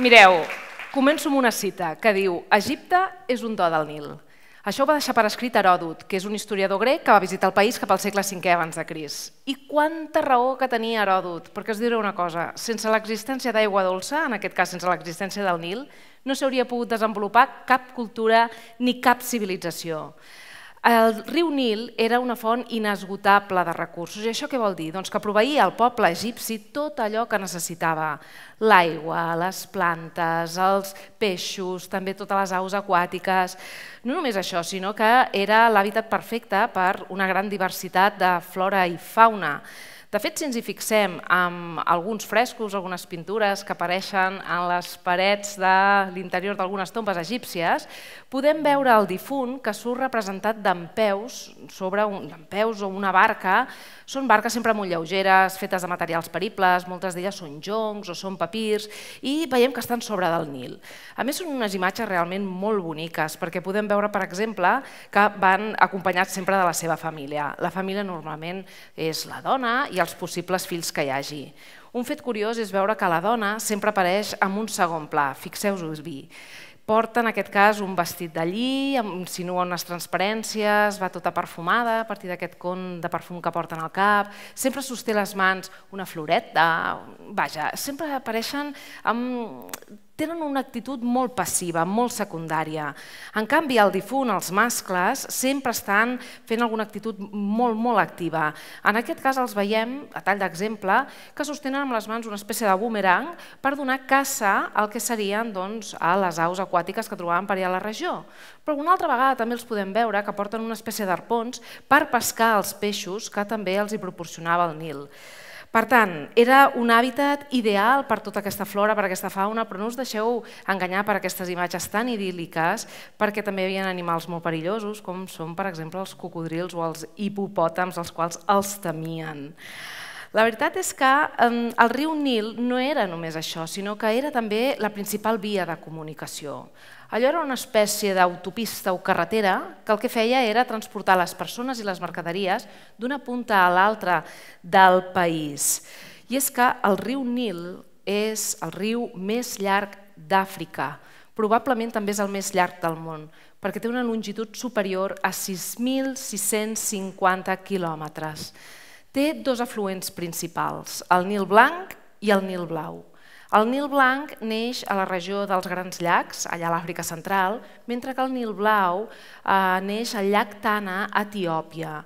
Mireu, començo amb una cita que diu «Egipte és un do del Nil». Això ho va deixar per escrit Heròdot, que és un historiador grec que va visitar el país cap al segle V abans de Cris. I quanta raó que tenia Heròdot, perquè us diré una cosa, sense l'existència d'aigua dolça, en aquest cas sense l'existència del Nil, no s'hauria pogut desenvolupar cap cultura ni cap civilització. El riu Nil era una font inesgotable de recursos. I això què vol dir? Doncs que proveïa al poble egipci tot allò que necessitava. L'aigua, les plantes, els peixos, també totes les aus aquàtiques. No només això, sinó que era l'hàbitat perfecte per una gran diversitat de flora i fauna. De fet, si ens hi fixem en alguns frescos, algunes pintures que apareixen en les parets de l'interior d'algunes tombes egípcies, podem veure el difunt que surt representat peus, sobre un peus o una barca. Són barques sempre molt lleugeres, fetes de materials peribles, moltes d'elles són joncs o són papirs, i veiem que estan sobre del Nil. A més, són unes imatges realment molt boniques, perquè podem veure, per exemple, que van acompanyats sempre de la seva família. La família normalment és la dona i els possibles fills que hi hagi. Un fet curiós és veure que la dona sempre apareix amb un segon pla, fixeu-vos-hi. Porta, en aquest cas, un vestit de lli, insinua unes transparències, va tota perfumada a partir d'aquest con de perfum que porten al cap, sempre sosté les mans una floreta, vaja, sempre apareixen amb tenen una actitud molt passiva, molt secundària. En canvi, el difunt, els mascles, sempre estan fent alguna actitud molt, molt activa. En aquest cas els veiem, a tall d'exemple, que sostenen amb les mans una espècie de boomerang per donar caça al que serien doncs, a les aus aquàtiques que trobaven per allà a la regió. Però una altra vegada també els podem veure que porten una espècie d'arpons per pescar els peixos que també els hi proporcionava el Nil. Per tant, era un hàbitat ideal per tota aquesta flora, per aquesta fauna, però no us deixeu enganyar per aquestes imatges tan idíl·liques, perquè també hi havia animals molt perillosos, com són, per exemple, els cocodrils o els hipopòtams, els quals els temien. La veritat és que el riu Nil no era només això, sinó que era també la principal via de comunicació. Allò era una espècie d'autopista o carretera que el que feia era transportar les persones i les mercaderies d'una punta a l'altra del país. I és que el riu Nil és el riu més llarg d'Àfrica, probablement també és el més llarg del món, perquè té una longitud superior a 6.650 quilòmetres. Té dos afluents principals, el Nil Blanc i el Nil Blau. El Nil blanc neix a la regió dels Grans Llacs, allà a l'Àfrica Central, mentre que el Nil blau eh, neix al llac Tana, a Etiòpia.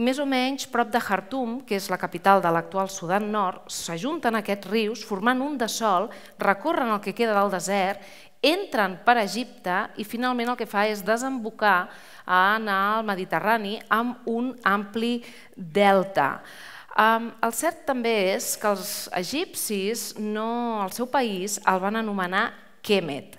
I més o menys prop de Khartoum, que és la capital de l'actual Sudan Nord, s'ajunten aquests rius formant un de sol, recorren el que queda del desert, entren per Egipte i finalment el que fa és desembocar eh, en el Mediterrani amb un ampli delta. Um, el cert també és que els egipcis, no, el seu país, el van anomenar Kemet.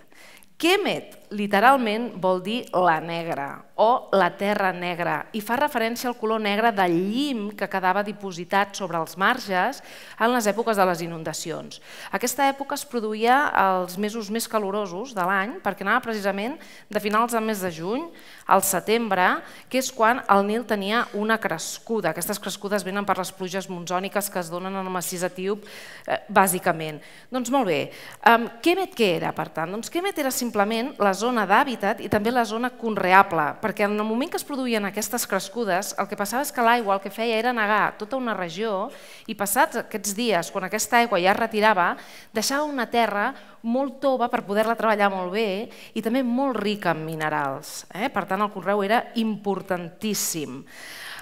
Kemet literalment vol dir la negra o la terra negra i fa referència al color negre del llim que quedava dipositat sobre els marges en les èpoques de les inundacions. Aquesta època es produïa als mesos més calorosos de l'any perquè anava precisament de finals del mes de juny al setembre, que és quan el Nil tenia una crescuda. Aquestes crescudes venen per les pluges monzòniques que es donen en el massís etíop, eh, bàsicament. Doncs molt bé, um, Kemet què era, per tant? Doncs Kemet era simplement la zona zona d'hàbitat i també la zona conreable, perquè en el moment que es produïen aquestes crescudes, el que passava és que l'aigua el que feia era negar tota una regió i passats aquests dies, quan aquesta aigua ja es retirava, deixava una terra molt tova per poder-la treballar molt bé i també molt rica en minerals. Eh? Per tant, el conreu era importantíssim.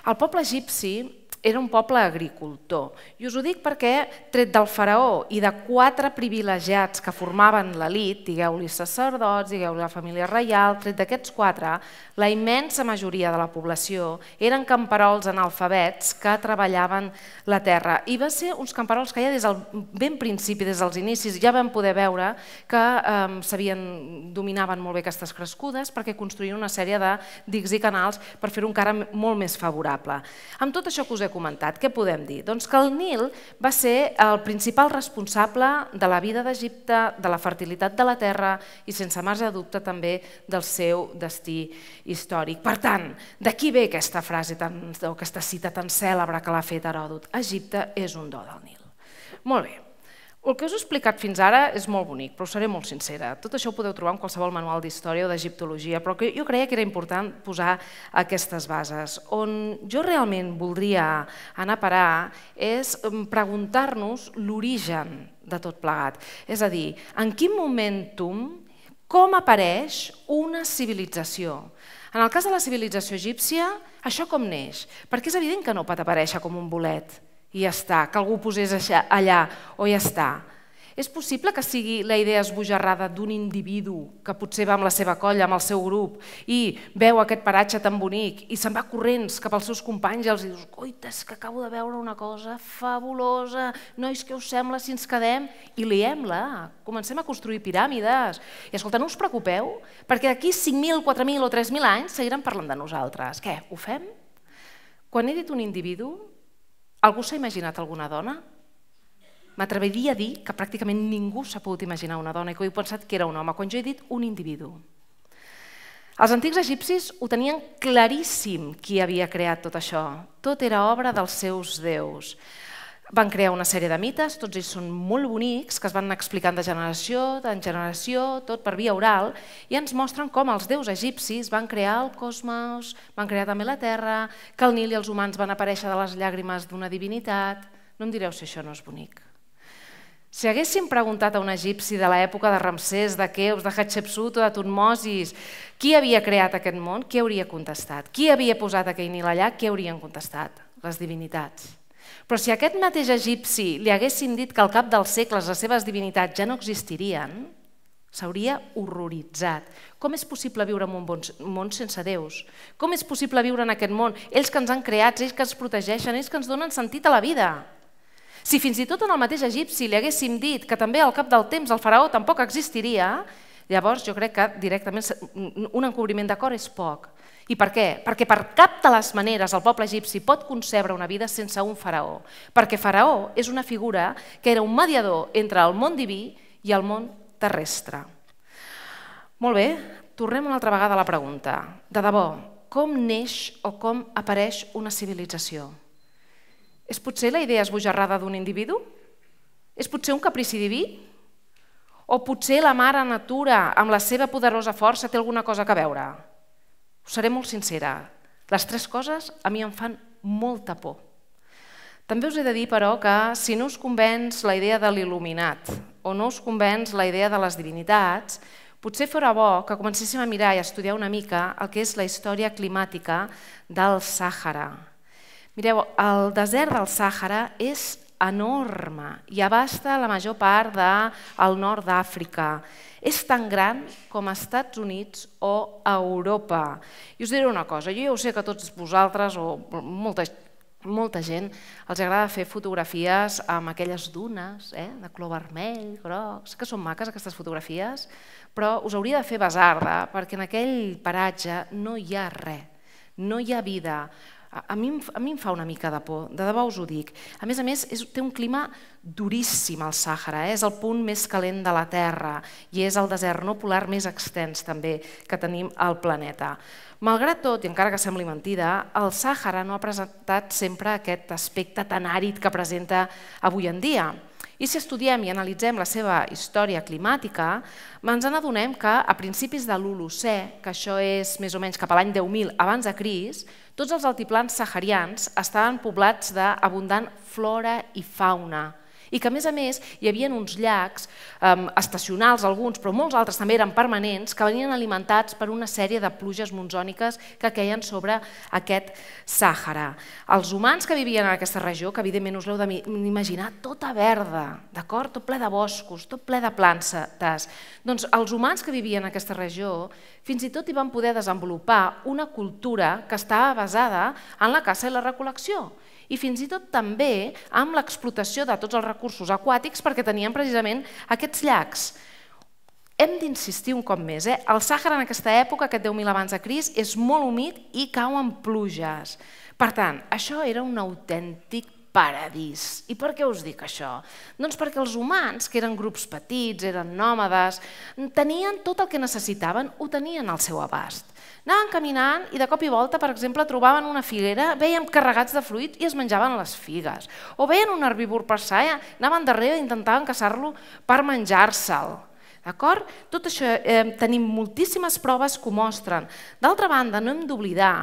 El poble egipci era un poble agricultor. I us ho dic perquè, tret del faraó i de quatre privilegiats que formaven l'elit, digueu-li sacerdots, digueu-li la família reial, tret d'aquests quatre, la immensa majoria de la població eren camperols analfabets que treballaven la terra. I va ser uns camperols que ja des del ben principi, des dels inicis, ja vam poder veure que eh, sabien, dominaven molt bé aquestes crescudes perquè construïen una sèrie de dics i canals per fer-ho encara molt més favorable. Amb tot això que us he comentat. Què podem dir? Doncs que el Nil va ser el principal responsable de la vida d'Egipte, de la fertilitat de la terra i, sense marge de dubte, també del seu destí històric. Per tant, d'aquí ve aquesta frase tan, o aquesta cita tan cèlebre que l'ha fet Heròdot. Egipte és un do del Nil. Molt bé. El que us he explicat fins ara és molt bonic, però seré molt sincera. Tot això ho podeu trobar en qualsevol manual d'història o d'egiptologia, però que jo creia que era important posar aquestes bases. On jo realment voldria anar a parar és mm, preguntar-nos l'origen de tot plegat. És a dir, en quin momentum, com apareix una civilització? En el cas de la civilització egípcia, això com neix? Perquè és evident que no pot aparèixer com un bolet i ja està, que algú posés allà o ja està. És possible que sigui la idea esbojarrada d'un individu que potser va amb la seva colla, amb el seu grup, i veu aquest paratge tan bonic i se'n va corrents cap als seus companys i els dius «Coites, que acabo de veure una cosa fabulosa, nois, què us sembla si ens quedem?» I liem-la, comencem a construir piràmides. I escolta, no us preocupeu, perquè d'aquí 5.000, 4.000 o 3.000 anys seguirem parlant de nosaltres. Què, ho fem? Quan he dit un individu, Algú s'ha imaginat alguna dona? M'atreviria a dir que pràcticament ningú s'ha pogut imaginar una dona i que ho he pensat que era un home, quan jo he dit un individu. Els antics egipcis ho tenien claríssim qui havia creat tot això. Tot era obra dels seus déus. Van crear una sèrie de mites, tots ells són molt bonics, que es van explicant de generació en generació, tot per via oral, i ens mostren com els déus egipcis van crear el cosmos, van crear també la Terra, que el Nil i els humans van aparèixer de les llàgrimes d'una divinitat... No em direu si això no és bonic. Si haguéssim preguntat a un egipci de l'època de Ramsès, de Keops, de Hatshepsut o de Tutmosis qui havia creat aquest món, què hauria contestat? Qui havia posat aquell nil allà, què haurien contestat? Les divinitats. Però si aquest mateix egipci li haguessin dit que al cap dels segles les seves divinitats ja no existirien, s'hauria horroritzat. Com és possible viure en un món sense déus? Com és possible viure en aquest món? Ells que ens han creat, ells que ens protegeixen, ells que ens donen sentit a la vida. Si fins i tot en el mateix egipci li haguéssim dit que també al cap del temps el faraó tampoc existiria, llavors jo crec que directament un encobriment de cor és poc. I per què? Perquè per cap de les maneres el poble egipci pot concebre una vida sense un faraó, perquè faraó és una figura que era un mediador entre el món diví i el món terrestre. Molt bé, tornem una altra vegada a la pregunta. De debò, com neix o com apareix una civilització? És potser la idea esbojarrada d'un individu? És potser un caprici diví? O potser la mare natura, amb la seva poderosa força, té alguna cosa que veure? Us seré molt sincera, les tres coses a mi em fan molta por. També us he de dir, però, que si no us convenç la idea de l'il·luminat o no us convenç la idea de les divinitats, potser fora bo que comencéssim a mirar i a estudiar una mica el que és la història climàtica del Sàhara. Mireu, el desert del Sàhara és enorme i abasta la major part del nord d'Àfrica. És tan gran com a Estats Units o a Europa. I us diré una cosa, jo ja ho sé que tots vosaltres o molta, molta gent els agrada fer fotografies amb aquelles dunes eh, de color vermell, groc, sé que són maques aquestes fotografies, però us hauria de fer basarda perquè en aquell paratge no hi ha res, no hi ha vida, a, mi, a mi em fa una mica de por, de debò us ho dic. A més a més, és, té un clima duríssim al Sàhara, eh? és el punt més calent de la Terra i és el desert no polar més extens també que tenim al planeta. Malgrat tot, i encara que sembli mentida, el Sàhara no ha presentat sempre aquest aspecte tan àrid que presenta avui en dia. I si estudiem i analitzem la seva història climàtica, ens adonem que a principis de l'Holocè, que això és més o menys cap a l'any 10.000 abans de Cris, tots els altiplans saharians estaven poblats d'abundant flora i fauna, i que a més a més hi havia uns llacs eh, estacionals alguns, però molts altres també eren permanents, que venien alimentats per una sèrie de pluges monzòniques que queien sobre aquest Sàhara. Els humans que vivien en aquesta regió, que evidentment us l'heu d'imaginar tota verda, d'acord? Tot ple de boscos, tot ple de plantes. Doncs els humans que vivien en aquesta regió fins i tot hi van poder desenvolupar una cultura que estava basada en la caça i la recol·lecció i fins i tot també amb l'explotació de tots els recursos aquàtics perquè tenien precisament aquests llacs. Hem d'insistir un cop més, eh? el Sàhara en aquesta època, aquest 10.000 abans de Cris, és molt humit i cau en pluges. Per tant, això era un autèntic paradís. I per què us dic això? Doncs perquè els humans, que eren grups petits, eren nòmades, tenien tot el que necessitaven, ho tenien al seu abast. Anaven caminant i de cop i volta, per exemple, trobaven una figuera, veien carregats de fruit i es menjaven les figues. O veien un herbívor passar, anaven darrere i intentaven caçar-lo per menjar-se'l. D'acord? Tot això eh, tenim moltíssimes proves que ho mostren. D'altra banda, no hem d'oblidar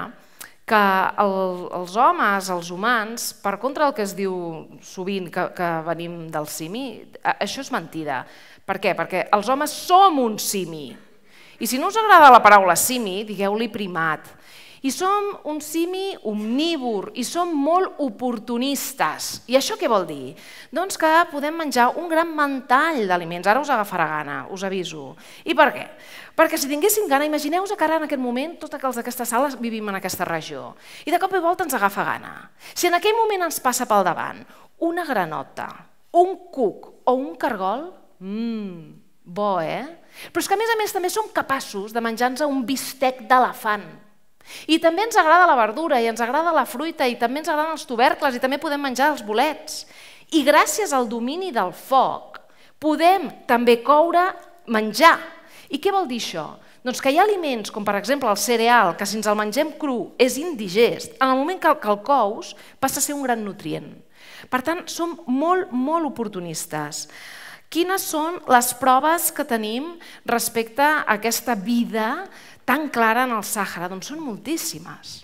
que el, els homes, els humans, per contra del que es diu sovint que, que venim del simi, això és mentida. Per què? Perquè els homes som un simi. I si no us agrada la paraula simi, digueu-li primat. I som un simi omnívor i som molt oportunistes. I això què vol dir? Doncs que podem menjar un gran mantall d'aliments. Ara us agafarà gana, us aviso. I per què? Perquè si tinguéssim gana, imagineu-vos que ara en aquest moment tots els d'aquesta sala vivim en aquesta regió i de cop i volta ens agafa gana. Si en aquell moment ens passa pel davant una granota, un cuc o un cargol, mmm, bo, eh? Però és que a més a més també som capaços de menjar-nos un bistec d'elefant i també ens agrada la verdura, i ens agrada la fruita, i també ens agraden els tubercles, i també podem menjar els bolets. I gràcies al domini del foc podem també coure menjar. I què vol dir això? Doncs que hi ha aliments, com per exemple el cereal, que si ens el mengem cru és indigest, en el moment que el, que el cous passa a ser un gran nutrient. Per tant, som molt, molt oportunistes. Quines són les proves que tenim respecte a aquesta vida tan clara en el Sàhara? Doncs són moltíssimes.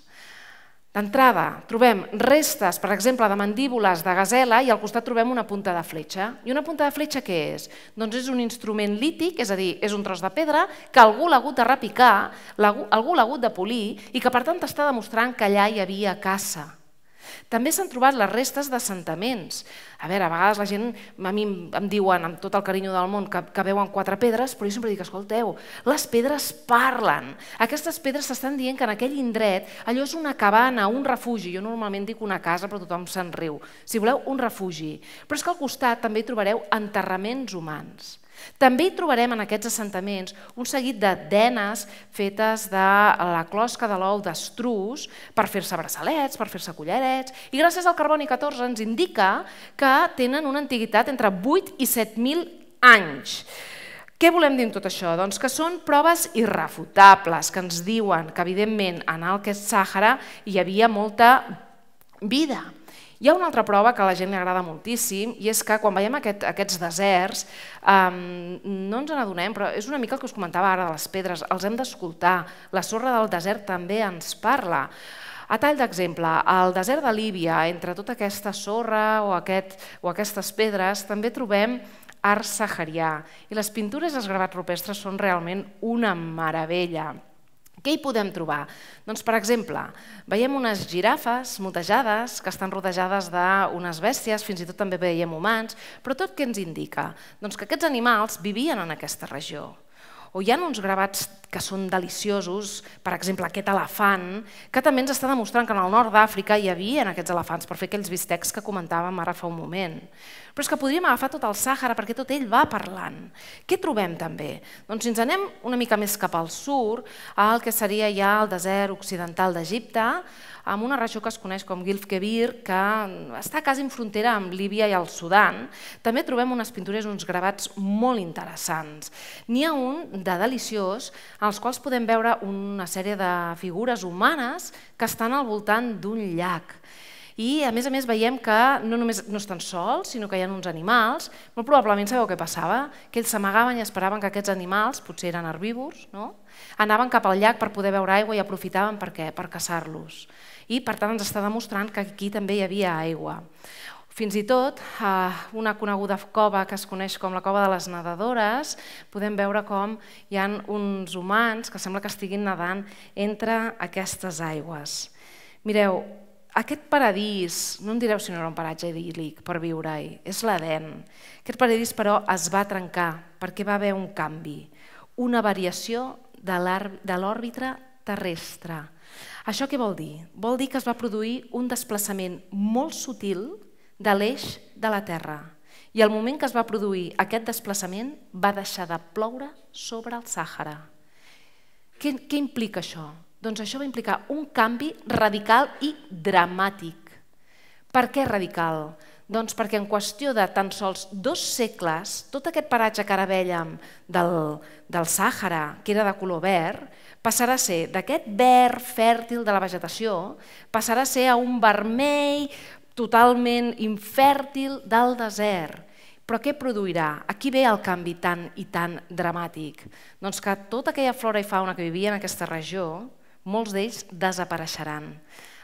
D'entrada, trobem restes, per exemple, de mandíbules de gazela i al costat trobem una punta de fletxa. I una punta de fletxa què és? Doncs és un instrument lític, és a dir, és un tros de pedra que algú l'ha hagut de repicar, algú l'ha hagut de polir i que per tant està demostrant que allà hi havia caça. També s'han trobat les restes d'assentaments. A veure, a vegades la gent a mi em diuen amb tot el carinyo del món que, que veuen quatre pedres, però jo sempre dic, escolteu, les pedres parlen. Aquestes pedres s'estan dient que en aquell indret allò és una cabana, un refugi. Jo normalment dic una casa, però tothom se'n riu. Si voleu, un refugi. Però és que al costat també hi trobareu enterraments humans. També hi trobarem en aquests assentaments un seguit de denes fetes de la closca de l'ou d'estrus per fer-se braçalets, per fer-se collarets, i gràcies al carboni 14 ens indica que tenen una antiguitat entre 8 i 7.000 anys. Què volem dir amb tot això? Doncs que són proves irrefutables que ens diuen que, evidentment, en el que és Sàhara hi havia molta vida. Hi ha una altra prova que a la gent li agrada moltíssim i és que quan veiem aquest, aquests deserts um, no ens n'adonem, però és una mica el que us comentava ara de les pedres, els hem d'escoltar, la sorra del desert també ens parla. A tall d'exemple, al desert de Líbia, entre tota aquesta sorra o, aquest, o aquestes pedres, també trobem art saharià i les pintures i els gravats rupestres són realment una meravella. Què hi podem trobar? Doncs, per exemple, veiem unes girafes mutejades que estan rodejades d'unes bèsties, fins i tot també veiem humans, però tot què ens indica? Doncs que aquests animals vivien en aquesta regió. O hi ha uns gravats que són deliciosos, per exemple aquest elefant, que també ens està demostrant que en el nord d'Àfrica hi havia aquests elefants per fer aquells bistecs que comentàvem ara fa un moment. Però és que podríem agafar tot el Sàhara perquè tot ell va parlant. Què trobem també? Doncs si ens anem una mica més cap al sur, al que seria ja el desert occidental d'Egipte, amb una regió que es coneix com Gilf Kebir, que està quasi en frontera amb Líbia i el Sudan, també trobem unes pintures, uns gravats molt interessants. N'hi ha un de Deliciós, en els quals podem veure una sèrie de figures humanes que estan al voltant d'un llac. I, a més a més, veiem que no només no estan sols, sinó que hi ha uns animals. Molt probablement sabeu què passava, que ells s'amagaven i esperaven que aquests animals, potser eren herbívors, no? anaven cap al llac per poder veure aigua i aprofitaven per què? Per caçar-los. I, per tant, ens està demostrant que aquí també hi havia aigua. Fins i tot a una coneguda cova que es coneix com la cova de les nedadores, podem veure com hi han uns humans que sembla que estiguin nedant entre aquestes aigües. Mireu, aquest paradís, no em direu si no era un paratge idíl·lic per viure-hi, és l'Eden. Aquest paradís, però, es va trencar perquè va haver un canvi, una variació de l'òrbitre terrestre. Això què vol dir? Vol dir que es va produir un desplaçament molt sutil de l'eix de la Terra. I el moment que es va produir aquest desplaçament va deixar de ploure sobre el Sàhara. Què, què implica això? Doncs això va implicar un canvi radical i dramàtic. Per què radical? Doncs perquè en qüestió de tan sols dos segles, tot aquest paratge que ara vèiem del, del Sàhara, que era de color verd, passarà a ser d'aquest verd fèrtil de la vegetació, passarà a ser a un vermell totalment infèrtil del desert. Però què produirà? Aquí ve el canvi tan i tan dramàtic. Doncs que tota aquella flora i fauna que vivia en aquesta regió, molts d'ells desapareixeran.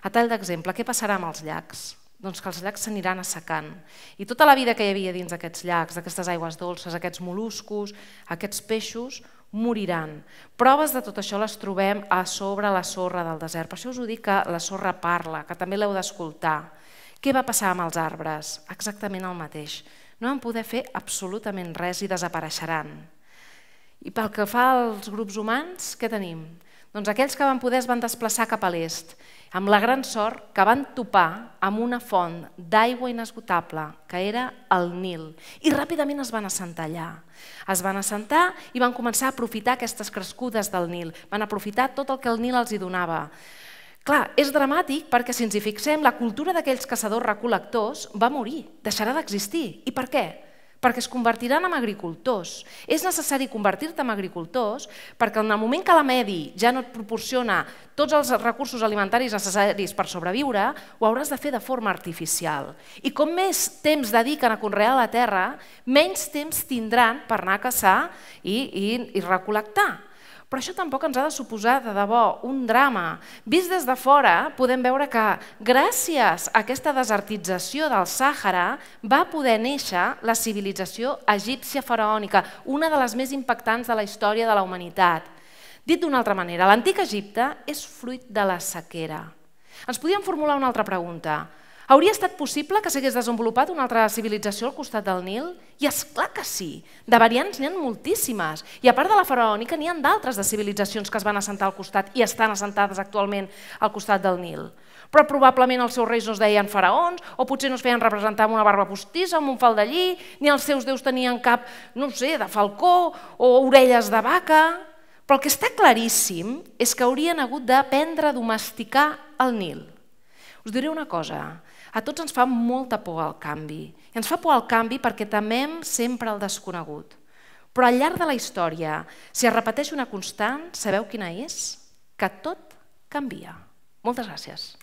A tall d'exemple, què passarà amb els llacs? Doncs que els llacs s'aniran assecant. I tota la vida que hi havia dins d'aquests llacs, d'aquestes aigües dolces, aquests moluscos, aquests peixos, moriran. Proves de tot això les trobem a sobre la sorra del desert. Per això us ho dic que la sorra parla, que també l'heu d'escoltar. Què va passar amb els arbres? Exactament el mateix. No van poder fer absolutament res i desapareixeran. I pel que fa als grups humans, què tenim? Doncs aquells que van poder es van desplaçar cap a l'est, amb la gran sort que van topar amb una font d'aigua inesgotable, que era el Nil, i ràpidament es van assentar allà. Es van assentar i van començar a aprofitar aquestes crescudes del Nil, van aprofitar tot el que el Nil els hi donava. Clar, és dramàtic perquè, si ens hi fixem, la cultura d'aquells caçadors-recol·lectors va morir, deixarà d'existir. I per què? Perquè es convertiran en agricultors. És necessari convertir-te en agricultors perquè en el moment que la medi ja no et proporciona tots els recursos alimentaris necessaris per sobreviure, ho hauràs de fer de forma artificial. I com més temps dediquen a conrear la terra, menys temps tindran per anar a caçar i, i, i recol·lectar. Però això tampoc ens ha de suposar de debò un drama. Vist des de fora, podem veure que gràcies a aquesta desertització del Sàhara va poder néixer la civilització egípcia faraònica, una de les més impactants de la història de la humanitat. Dit d'una altra manera, l'antic Egipte és fruit de la sequera. Ens podíem formular una altra pregunta. Hauria estat possible que s'hagués desenvolupat una altra civilització al costat del Nil? I és clar que sí, de variants n'hi ha moltíssimes. I a part de la faraònica n'hi ha d'altres de civilitzacions que es van assentar al costat i estan assentades actualment al costat del Nil. Però probablement els seus reis no es deien faraons, o potser no es feien representar amb una barba postissa, amb un faldellí, ni els seus déus tenien cap, no sé, de falcó o orelles de vaca. Però el que està claríssim és que haurien hagut d'aprendre a domesticar el Nil. Us diré una cosa, a tots ens fa molta por el canvi. I ens fa por el canvi perquè temem sempre el desconegut. Però al llarg de la història, si es repeteix una constant, sabeu quina és? Que tot canvia. Moltes gràcies.